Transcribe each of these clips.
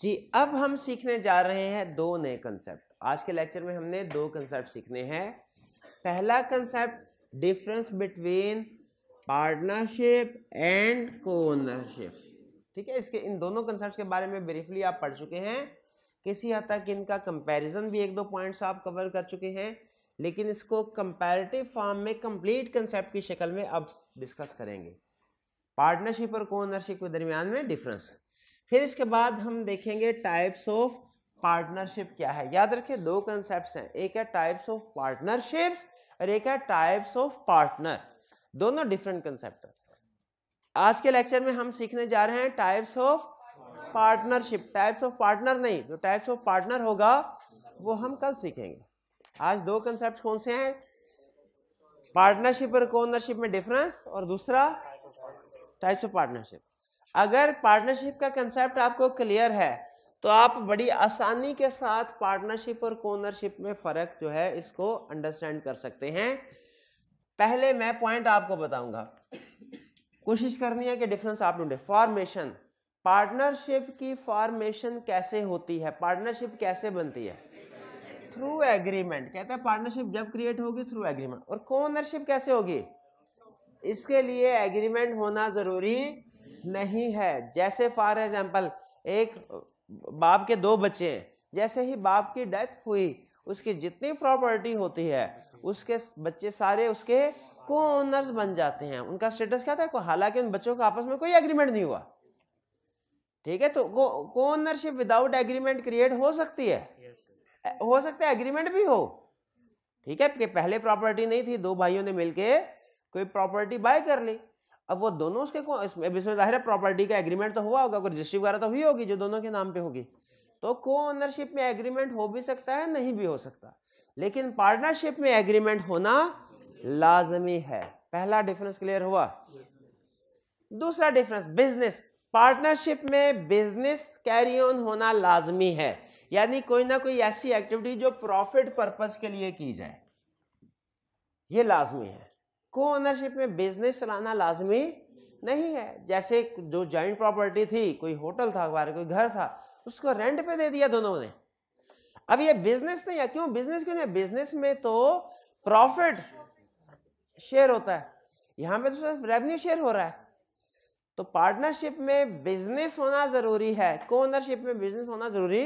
जी अब हम सीखने जा रहे हैं दो नए कंसेप्ट आज के लेक्चर में हमने दो कंसेप्ट सीखने हैं पहला concept difference between partnership and ownership ठीक है इसके इन दोनों कंसेप्ट के बारे में ब्रीफली आप पढ़ चुके हैं किसी हद तक इनका कंपैरिजन भी एक दो पॉइंट्स आप कवर कर चुके हैं लेकिन इसको कंपैरेटिव फॉर्म में कंप्लीट कंसेप्ट की शक्ल में अब डिस्कस करेंगे पार्टनरशिप और कोनरशिप के दरमियान में डिफरेंस फिर इसके बाद हम देखेंगे टाइप्स ऑफ पार्टनरशिप क्या है याद रखिए दो कंसेप्ट हैं एक है टाइप्स ऑफ पार्टनरशिप और एक है टाइप्स ऑफ पार्टनर दोनों डिफरेंट कंसेप्ट आज के लेक्चर में हम सीखने जा रहे हैं types of partnership types of partner नहीं जो टाइप्स ऑफ पार्टनर होगा वो हम कल सीखेंगे आज दो कंसेप्ट कौन से हैं पार्टनरशिप और कोनरशिप में डिफरेंस और दूसरा टाइप्स ऑफ पार्टनरशिप अगर पार्टनरशिप का कंसेप्ट आपको क्लियर है तो आप बड़ी आसानी के साथ पार्टनरशिप और कोनरशिप में फ़र्क जो है इसको अंडरस्टैंड कर सकते हैं पहले मैं पॉइंट आपको बताऊंगा कोशिश करनी है कि डिफरेंस आप ढूंढे फॉर्मेशन पार्टनरशिप की फॉर्मेशन कैसे होती है पार्टनरशिप कैसे बनती है थ्रू एग्रीमेंट कहते हैं पार्टनरशिप जब क्रिएट होगी थ्रू एग्रीमेंट और कोनरशिप कैसे होगी इसके लिए एग्रीमेंट होना ज़रूरी नहीं है जैसे फॉर एग्जाम्पल एक बाप के दो बच्चे हैं जैसे ही बाप की डेथ हुई उसकी जितनी प्रॉपर्टी होती है उसके बच्चे सारे उसके को ओनर्स बन जाते हैं उनका स्टेटस क्या था हालांकि उन बच्चों का आपस में कोई एग्रीमेंट नहीं हुआ ठीक है तो को ओनरशिप विदाउट एग्रीमेंट क्रिएट हो सकती है हो सकता है एग्रीमेंट भी हो ठीक है कि पहले प्रॉपर्टी नहीं थी दो भाइयों ने मिलके कोई प्रॉपर्टी बाय कर ली अब वो दोनों उसके इसमें इसमें जाहिर है प्रॉपर्टी का एग्रीमेंट तो हुआ होगा रजिस्ट्री वगैरह तो हुई होगी जो दोनों के नाम पे होगी तो को ओनरशिप में एग्रीमेंट हो भी सकता है नहीं भी हो सकता लेकिन पार्टनरशिप में एग्रीमेंट होना लाजमी है पहला डिफरेंस क्लियर हुआ दूसरा डिफरेंस बिजनेस पार्टनरशिप में बिजनेस कैरी ऑन होना लाजमी है यानी कोई ना कोई ऐसी एक्टिविटी जो प्रॉफिट पर्पज के लिए की जाए ये लाजमी है को ओनरशिप में बिजनेस चलाना लाजमी नहीं है जैसे जो जॉइंट प्रॉपर्टी थी कोई होटल था अखबार कोई घर था उसको रेंट पे दे दिया दोनों ने अब ये बिजनेस नहीं है क्यों बिजनेस क्यों नहीं बिजनेस में तो प्रॉफिट शेयर होता है यहां पे तो सिर्फ रेवेन्यू शेयर हो रहा है तो पार्टनरशिप में बिजनेस होना जरूरी है को ओनरशिप में बिजनेस होना जरूरी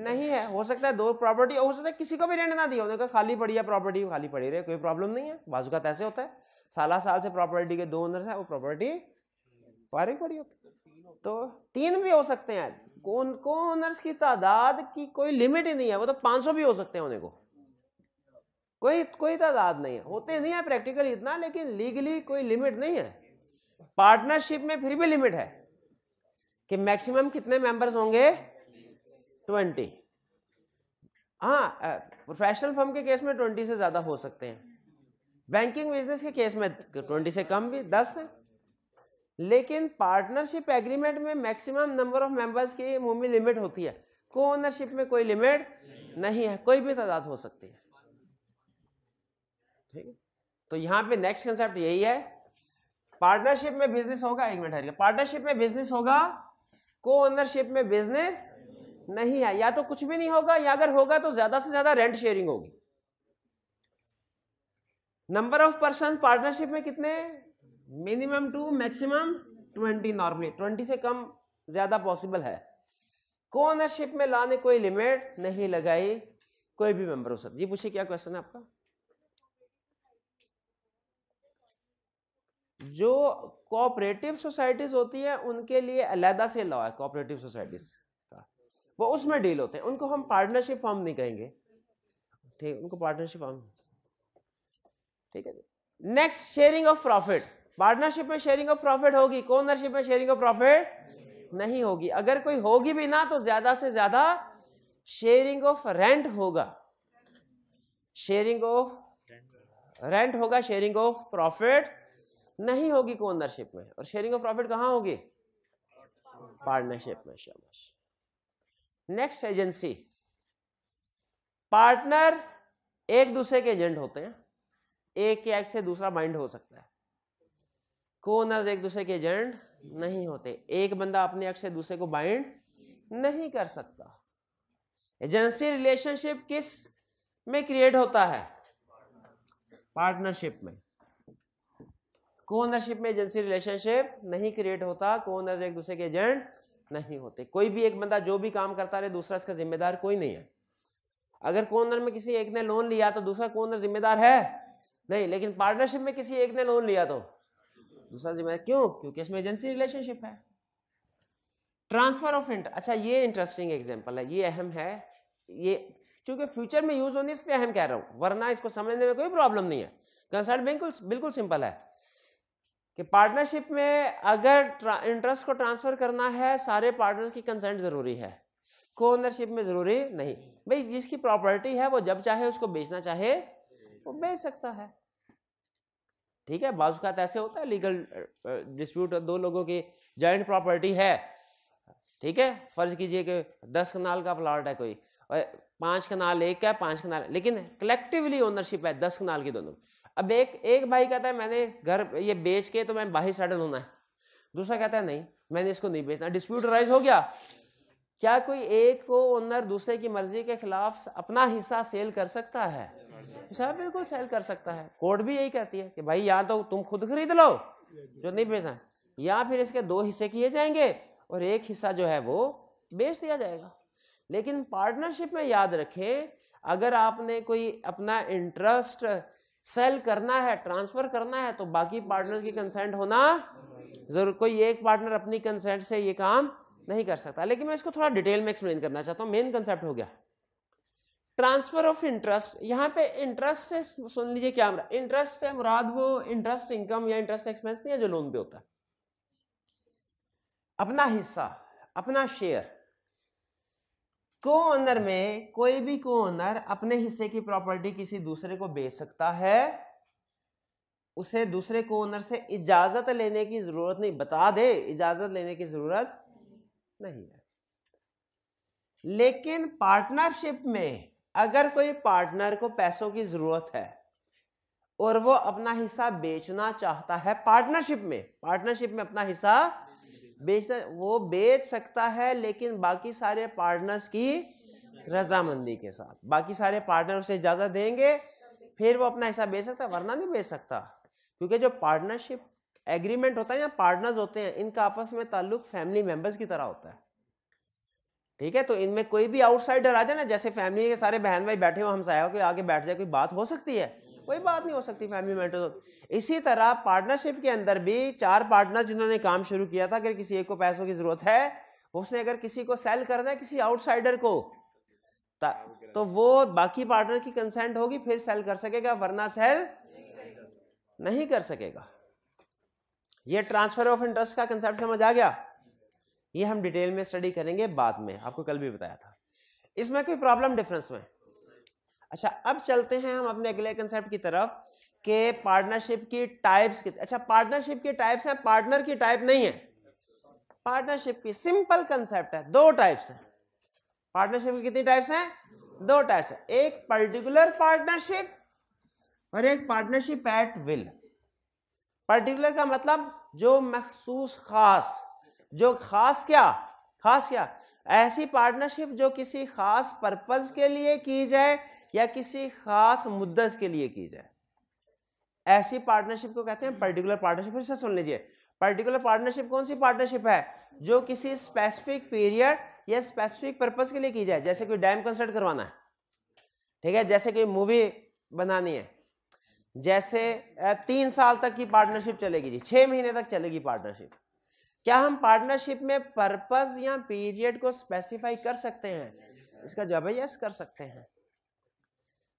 नहीं है हो सकता है दो प्रॉपर्टी हो सकता है किसी को भी रेंट ना दिया उन्होंने खाली पड़ी है प्रॉपर्टी खाली पड़ी रही कोई प्रॉब्लम नहीं है बाजूकात ऐसे होता है साला साल से प्रॉपर्टी के दो ओनर है वो प्रॉपर्टी फारिग पड़ी होती है तो तीन भी हो सकते हैं कौन कौन ओनर्स की तादाद की कोई लिमिट ही नहीं है वो तो 500 भी हो सकते हैं होने को कोई कोई तादाद नहीं है होते नहीं है प्रैक्टिकल इतना लेकिन लीगली कोई लिमिट नहीं है पार्टनरशिप में फिर भी लिमिट है कि मैक्सिमम कितने मेंबर्स होंगे ट्वेंटी हाँ प्रोफेशनल फर्म के केस में ट्वेंटी से ज़्यादा हो सकते हैं बैंकिंग बिजनेस के केस में ट्वेंटी से कम भी दस है लेकिन पार्टनरशिप एग्रीमेंट में मैक्सिमम नंबर ऑफ मेंबर्स की मूवी लिमिट होती है को ओनरशिप में कोई लिमिट नहीं है कोई भी तादाद हो सकती है ठीक तो यहां पे नेक्स्ट कंसेप्ट यही है पार्टनरशिप में बिजनेस होगा एक मिनट पार्टनरशिप में बिजनेस होगा को ओनरशिप में बिजनेस नहीं है या तो कुछ भी नहीं होगा या अगर होगा तो ज्यादा से ज्यादा रेंट शेयरिंग होगी नंबर ऑफ पर्सन पार्टनरशिप में कितने minimum two maximum twenty normally twenty से कम ज्यादा पॉसिबल है कोनरशिप में लाने कोई लिमिट नहीं लगाई कोई भी मेंबर हो सकता जी पूछिए क्या क्वेश्चन है आपका जो कोऑपरेटिव सोसाइटीज होती है उनके लिए अलहदा से लॉ है कोऑपरेटिव सोसाइटीज वो उसमें डील होते हैं उनको हम पार्टनरशिप फॉर्म नहीं कहेंगे ठीक उनको पार्टनरशिप फॉर्म ठीक है next sharing of profit partnership में शेयरिंग ऑफ प्रॉफिट होगी कोनरशिप में शेयरिंग ऑफ प्रॉफिट नहीं होगी अगर कोई होगी भी ना तो ज्यादा से ज्यादा शेयरिंग ऑफ रेंट होगा शेयरिंग ऑफ रेंट होगा शेयरिंग ऑफ प्रॉफिट नहीं होगी कोनरशिप में और शेयरिंग ऑफ प्रॉफिट कहां होगी पार्टनरशिप में शाबाश नेक्स्ट एजेंसी पार्टनर एक दूसरे के एजेंट होते हैं एक के एक्ट से दूसरा माइंड हो सकता है कोनर्स एक दूसरे के एजेंट नहीं होते एक बंदा अपने एक्ट से दूसरे को बाइंड नहीं कर सकता एजेंसी रिलेशनशिप किस में क्रिएट होता है पार्टनरशिप में कोनरशिप में एजेंसी रिलेशनशिप नहीं क्रिएट होता कोनर्स एक दूसरे के एजेंट नहीं होते कोई भी एक बंदा जो भी काम करता रहे दूसरा इसका जिम्मेदार कोई नहीं है अगर कोनर में किसी एक ने लोन लिया तो दूसरा कोनर जिम्मेदार है नहीं लेकिन पार्टनरशिप में किसी एक ने लोन लिया तो दूसरा जिम्मेदार क्यों क्योंकि इसमें एजेंसी रिलेशनशिप है ट्रांसफर ऑफ इंटर अच्छा ये इंटरेस्टिंग एग्जाम्पल है ये अहम है ये चूंकि फ्यूचर में यूज होने इसलिए अहम कह रहा हूं वरना इसको समझने में कोई प्रॉब्लम नहीं है कंसर्ट बिल्कुल बिल्कुल सिंपल है कि पार्टनरशिप में अगर इंटरेस्ट को ट्रांसफर करना है सारे पार्टनर्स की कंसेंट जरूरी है को ओनरशिप में जरूरी नहीं भाई जिसकी प्रॉपर्टी है वो जब चाहे उसको बेचना चाहे वो बेच सकता है ठीक है बाजू का ऐसे होता है लीगल डिस्प्यूट दो लोगों की जॉइंट प्रॉपर्टी है ठीक है फर्ज कीजिए कि दस कनाल का प्लाट है कोई और पांच कनाल एक है पांच कनाल लेकिन कलेक्टिवली ओनरशिप है दस कनाल की दोनों अब एक एक भाई कहता है मैंने घर ये बेच के तो मैं बाहर सेटल होना है दूसरा कहता है नहीं मैंने इसको नहीं बेचना डिस्प्यूट राइज हो गया क्या कोई एक को ओनर दूसरे की मर्जी के खिलाफ अपना हिस्सा सेल कर सकता है सर बिल्कुल सेल कर सकता है कोर्ट भी यही कहती है कि भाई या तो तुम खुद खरीद लो जो नहीं बेचना या फिर इसके दो हिस्से किए जाएंगे और एक हिस्सा जो है वो बेच दिया जाएगा लेकिन पार्टनरशिप में याद रखें अगर आपने कोई अपना इंटरेस्ट सेल करना है ट्रांसफर करना है तो बाकी हम्म। पार्टनर की कंसेंट होना जरूर कोई एक पार्टनर अपनी कंसेंट से ये काम नहीं कर सकता लेकिन मैं इसको थोड़ा डिटेल में एक्सप्लेन करना चाहता हूँ मेन कंसेप्ट हो गया ट्रांसफर ऑफ इंटरेस्ट यहाँ पे इंटरेस्ट से सुन लीजिए क्या इंटरेस्ट से मुराद वो इंटरेस्ट इनकम या इंटरेस्ट एक्सपेंस नहीं है जो लोन पे होता है अपना हिस्सा अपना शेयर को ओनर में कोई भी को ओनर अपने हिस्से की प्रॉपर्टी किसी दूसरे को बेच सकता है उसे दूसरे को ओनर से इजाजत लेने की जरूरत नहीं बता दे इजाजत लेने की जरूरत नहीं है लेकिन पार्टनरशिप में अगर कोई पार्टनर को पैसों की जरूरत है और वो अपना हिस्सा बेचना चाहता है पार्टनरशिप में पार्टनरशिप में अपना हिस्सा बेच वो बेच सकता है लेकिन बाकी सारे पार्टनर्स की रजामंदी के साथ बाकी सारे पार्टनर उसे इजाजत देंगे फिर वो अपना हिस्सा बेच सकता वरना नहीं बेच सकता क्योंकि जो पार्टनरशिप एग्रीमेंट होता है या पार्टनर्स होते हैं इनका आपस में ताल्लुक फैमिली मेंबर्स की तरह होता है ठीक है तो इनमें कोई भी आउटसाइडर आ जाए ना जैसे फैमिली के सारे बहन भाई बैठे हो हम साया आगे बैठ जाए कोई बात हो सकती है कोई बात नहीं हो सकती फैमिली मेंटर्स तो। इसी तरह पार्टनरशिप के अंदर भी चार पार्टनर जिन्होंने काम शुरू किया था अगर किसी एक को पैसों की जरूरत है उसने अगर किसी को सेल करना है किसी आउटसाइडर को तो वो बाकी पार्टनर की कंसेंट होगी फिर सेल कर सकेगा वरना सेल नहीं कर सकेगा ये ट्रांसफर ऑफ इंटरेस्ट का कंसेप्ट समझ आ गया ये हम डिटेल में स्टडी करेंगे बाद में आपको कल भी बताया था इसमें कोई प्रॉब्लम डिफरेंस में अच्छा अब चलते हैं हम अपने अगले कंसेप्ट की तरफ के पार्टनरशिप की टाइप्स की अच्छा पार्टनरशिप की टाइप्स है पार्टनर की टाइप नहीं है पार्टनरशिप की सिंपल कंसेप्ट है दो टाइप्स है पार्टनरशिप की कितनी टाइप्स हैं दो टाइप्स है एक पर्टिकुलर पार्टनरशिप और एक पार्टनरशिप एट विल पर्टिकुलर का मतलब जो मखसूस खास जो खास क्या खास क्या ऐसी पार्टनरशिप जो किसी खास पर्पज के लिए की जाए या किसी खास मुद्दत के लिए की जाए ऐसी पार्टनरशिप को कहते हैं पर्टिकुलर पार्टनरशिप फिर से सुन लीजिए पर्टिकुलर पार्टनरशिप कौन सी पार्टनरशिप है जो किसी स्पेसिफिक पीरियड या स्पेसिफिक पर्पज के लिए की जाए जैसे कोई डैम कंस्ट्रक्ट करवाना है ठीक है जैसे कोई मूवी बनानी है जैसे तीन साल तक की पार्टनरशिप चलेगी जी छह महीने तक चलेगी पार्टनरशिप क्या हम पार्टनरशिप में पर्पज या पीरियड को स्पेसिफाई कर सकते हैं इसका जवाब है यस कर सकते हैं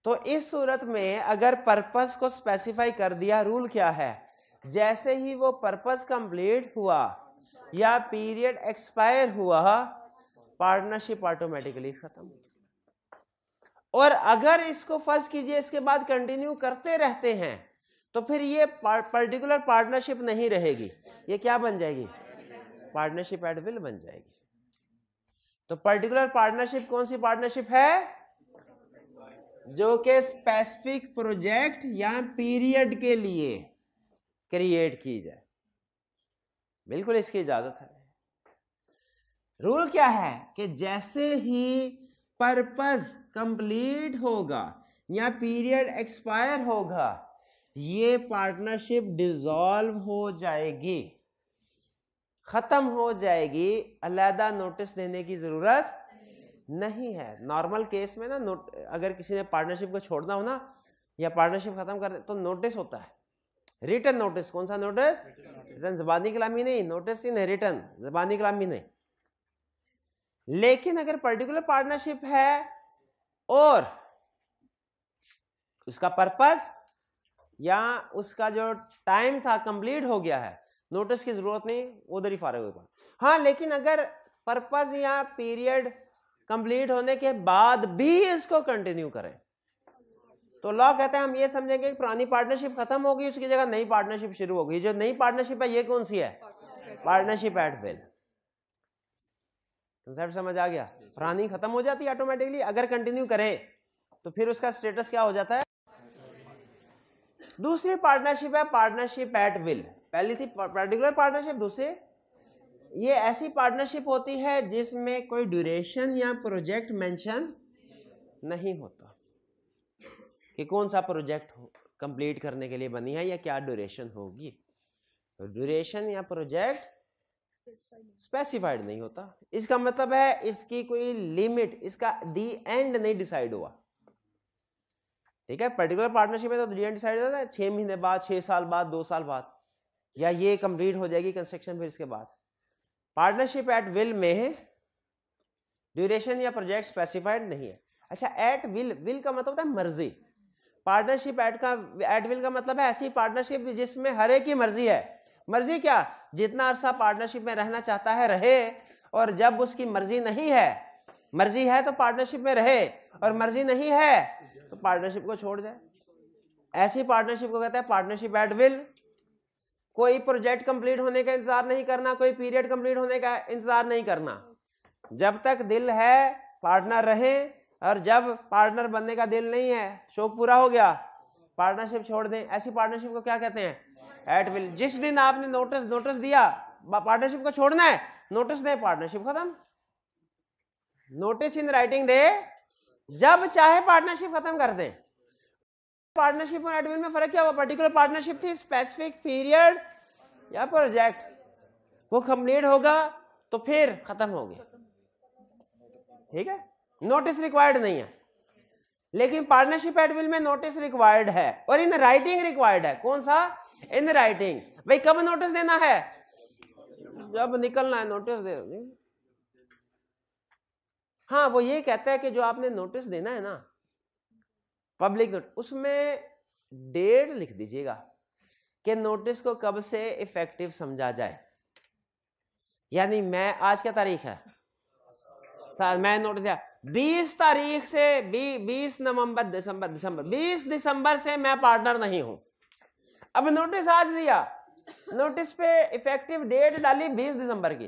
तो इस सूरत में अगर पर्पस को स्पेसिफाई कर दिया रूल क्या है जैसे ही वो पर्पस कंप्लीट हुआ या पीरियड एक्सपायर हुआ पार्टनरशिप ऑटोमेटिकली खत्म और अगर इसको फर्ज कीजिए इसके बाद कंटिन्यू करते रहते हैं तो फिर ये पर्टिकुलर पार्टनरशिप नहीं रहेगी ये क्या बन जाएगी पार्टनरशिप एट विल बन जाएगी तो पर्टिकुलर पार्टनरशिप कौन सी पार्टनरशिप है जो कि स्पेसिफिक प्रोजेक्ट या पीरियड के लिए क्रिएट की जाए बिल्कुल इसकी इजाजत है रूल क्या है कि जैसे ही पर्पज कंप्लीट होगा या पीरियड एक्सपायर होगा ये पार्टनरशिप डिजॉल्व हो जाएगी ख़त्म हो जाएगी अलहदा नोटिस देने की ज़रूरत नहीं है नॉर्मल केस में ना अगर किसी ने पार्टनरशिप को छोड़ना हो ना या पार्टनरशिप खत्म कर तो नोटिस होता है रिटर्न नोटिस कौन सा नोटिस रिटर्न जबानी कलामी नहीं नोटिस इन रिटर्न जबानी कलामी नहीं लेकिन अगर पर्टिकुलर पार्टनरशिप है और उसका पर्पस या उसका जो टाइम था कंप्लीट हो गया है नोटिस की जरूरत नहीं उधर ही फारे हुए हाँ लेकिन अगर पर्पस या पीरियड कंप्लीट होने के बाद भी इसको कंटिन्यू करें तो लॉ कहते हैं हम ये समझेंगे कि पुरानी पार्टनरशिप खत्म होगी उसकी जगह नई पार्टनरशिप शुरू होगी जो नई पार्टनरशिप है ये कौन सी है पार्टनरशिप एट विल कंसेप्ट समझ आ गया पुरानी खत्म हो जाती है ऑटोमेटिकली अगर कंटिन्यू करें तो फिर उसका स्टेटस क्या हो जाता है दूसरी पार्टनरशिप है पार्टनरशिप एट विल पहली थी पर्टिकुलर पार्टनरशिप दूसरी ये ऐसी पार्टनरशिप होती है जिसमें कोई ड्यूरेशन या प्रोजेक्ट मेंशन नहीं होता कि कौन सा प्रोजेक्ट कंप्लीट करने के लिए बनी है या क्या ड्यूरेशन होगी तो ड्यूरेशन या प्रोजेक्ट स्पेसिफाइड नहीं होता इसका मतलब है इसकी कोई लिमिट इसका दी एंड नहीं डिसाइड हुआ ठीक है पर्टिकुलर पार्टनरशिप है तो दी एंड डिसाइड होता है छह महीने बाद छह साल बाद दो साल बाद या ये कंप्लीट हो जाएगी कंस्ट्रक्शन फिर इसके बाद पार्टनरशिप एट विल में ड्यूरेशन या प्रोजेक्ट स्पेसिफाइड नहीं है अच्छा एट विल विल का मतलब होता है मर्जी पार्टनरशिप एट का एट विल का मतलब है ऐसी पार्टनरशिप जिसमें हर एक की मर्जी है मर्जी क्या जितना अरसा पार्टनरशिप में रहना चाहता है रहे और जब उसकी मर्जी नहीं है मर्जी है तो पार्टनरशिप में रहे और मर्जी नहीं है तो पार्टनरशिप को छोड़ जाए ऐसी पार्टनरशिप को कहते हैं पार्टनरशिप एट विल कोई प्रोजेक्ट कंप्लीट होने का इंतजार नहीं करना कोई पीरियड कंप्लीट होने का इंतजार नहीं करना जब तक दिल है पार्टनर रहे और जब पार्टनर बनने का दिल नहीं है शौक पूरा हो गया पार्टनरशिप छोड़ दें ऐसी पार्टनरशिप को क्या कहते हैं एट विल जिस दिन आपने नोटिस नोटिस दिया पार्टनरशिप को छोड़ना है नोटिस दे पार्टनरशिप खत्म नोटिस इन राइटिंग दे जब चाहे पार्टनरशिप खत्म कर दें पार्टनरशिप और एडमिन में फर्क क्या हुआ पर्टिकुलर पार्टनरशिप थी स्पेसिफिक पीरियड या प्रोजेक्ट वो कंप्लीट होगा तो फिर खत्म हो गया ठीक है नोटिस रिक्वायर्ड नहीं है लेकिन पार्टनरशिप एडविल में नोटिस रिक्वायर्ड है और इन राइटिंग रिक्वायर्ड है कौन सा इन राइटिंग भाई कब नोटिस देना है जब निकलना है नोटिस दे हाँ वो ये कहता है कि जो आपने नोटिस देना है ना पब्लिक नोट उसमें डेट लिख दीजिएगा कि नोटिस को कब से इफेक्टिव समझा जाए यानी मैं आज क्या तारीख है सर मैं नोटिस दिया बीस तारीख से बीस नवंबर दिसंबर दिसंबर बीस दिसंबर से मैं पार्टनर नहीं हूं अब नोटिस आज दिया नोटिस पे इफेक्टिव डेट डाली बीस दिसंबर की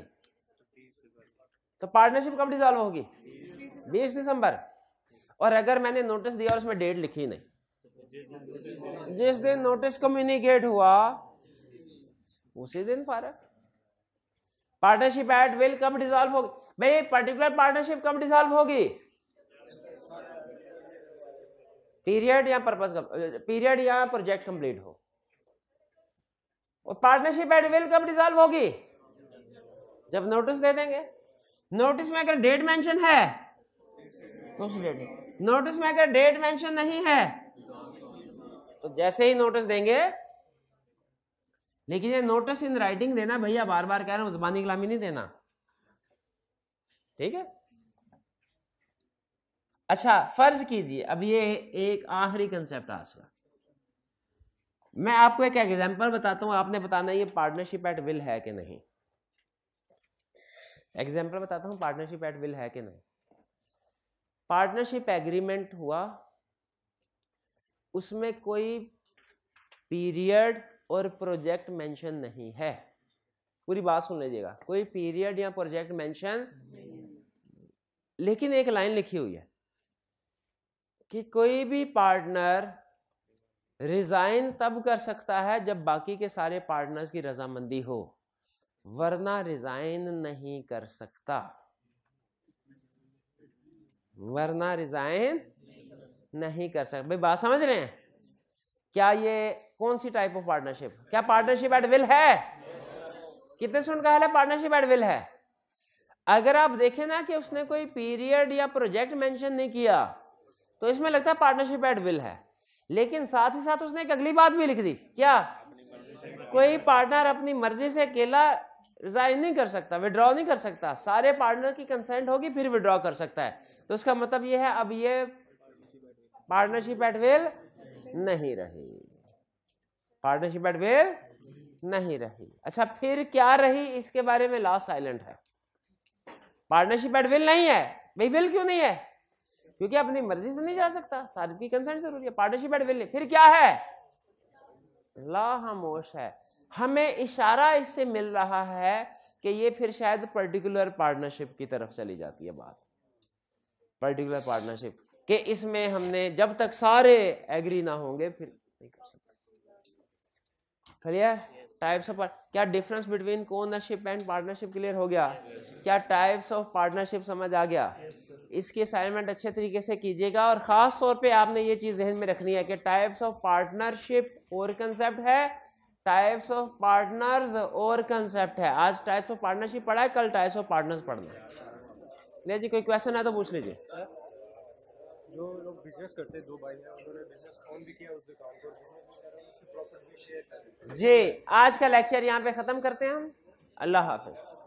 तो पार्टनरशिप कब डिजॉल्व होगी बीस दिसंबर और अगर मैंने नोटिस दिया और उसमें डेट लिखी नहीं जिस दिन नोटिस कम्युनिकेट हुआ उसी दिन फारक पार्टनरशिप एड विल कब डिजॉल्व होगी भाई पर्टिकुलर पार्टनरशिप कब डिजॉल्व होगी पीरियड या पर्पस पीरियड या प्रोजेक्ट कंप्लीट हो और पार्टनरशिप एट विल कब डिजॉल्व होगी जब नोटिस दे देंगे नोटिस में अगर डेट मेंशन है तो उस डेट नोटिस में अगर डेट मेंशन नहीं है तो जैसे ही नोटिस देंगे लेकिन ये नोटिस इन राइटिंग देना भैया बार बार कह रहा हूं जुबानी गुलामी नहीं देना ठीक है अच्छा फर्ज कीजिए अब ये एक आखिरी कंसेप्ट आज का मैं आपको एक एग्जांपल बताता हूं आपने बताना ये पार्टनरशिप एट विल है कि नहीं एग्जांपल बताता हूं पार्टनरशिप एट विल है कि नहीं पार्टनरशिप एग्रीमेंट हुआ उसमें कोई पीरियड और प्रोजेक्ट मेंशन नहीं है पूरी बात सुन लीजिएगा कोई पीरियड या प्रोजेक्ट मेंशन लेकिन एक लाइन लिखी हुई है कि कोई भी पार्टनर रिजाइन तब कर सकता है जब बाकी के सारे पार्टनर्स की रजामंदी हो वरना रिजाइन नहीं कर सकता वरना रिजाइन नहीं कर सकते भाई बात समझ रहे हैं क्या ये कौन सी टाइप ऑफ पार्टनरशिप क्या पार्टनरशिप एट विल है कितने स्टूडेंट का है पार्टनरशिप एट विल है अगर आप देखें ना कि उसने कोई पीरियड या प्रोजेक्ट मेंशन नहीं किया तो इसमें लगता है पार्टनरशिप एट विल है लेकिन साथ ही साथ उसने एक अगली बात भी लिख दी क्या कोई पार्टनर अपनी मर्जी से अकेला रिजाइन नहीं कर सकता विड्रॉ नहीं कर सकता सारे पार्टनर की कंसेंट होगी फिर विड्रॉ कर सकता है तो उसका मतलब यह है अब ये पार्टनरशिप एटवेल नहीं रही पार्टनरशिप एटवेल नहीं रही अच्छा फिर क्या रही इसके बारे में लॉ साइलेंट है पार्टनरशिप एट विल नहीं है भाई विल क्यों नहीं है क्योंकि अपनी मर्जी से नहीं जा सकता सारी की कंसेंट जरूरी है पार्टनरशिप एट विल नहीं फिर क्या है लॉ हमोश है हमें इशारा इससे मिल रहा है कि ये फिर शायद पर्टिकुलर पार्टनरशिप की तरफ चली जाती है बात पर्टिकुलर पार्टनरशिप कि इसमें हमने जब तक सारे एग्री ना होंगे फिर नहीं कर सकते क्लियर टाइप्स ऑफ क्या difference between ownership and partnership clear हो गया yes, क्या टाइप्स ऑफ पार्टनरशिप समझ आ गया yes, इसकी असाइनमेंट अच्छे तरीके से कीजिएगा और ख़ास तौर पे आपने ये चीज़ जहन में रखनी है कि टाइप्स ऑफ पार्टनरशिप और कंसेप्ट है टाइप्स ऑफ पार्टनर्स और कंसेप्ट है आज टाइप्स ऑफ पार्टनरशिप पढ़ा है कल टाइप्स ऑफ पार्टनर्स पढ़ना है ले जी कोई क्वेश्चन है तो पूछ लीजिए जो लोग बिजनेस करते हैं दो भाई हैं भी किया उस दुकान को बिजनेस शेयर जी आज का लेक्चर यहाँ पे ख़त्म करते हैं हम अल्लाह हाफिज़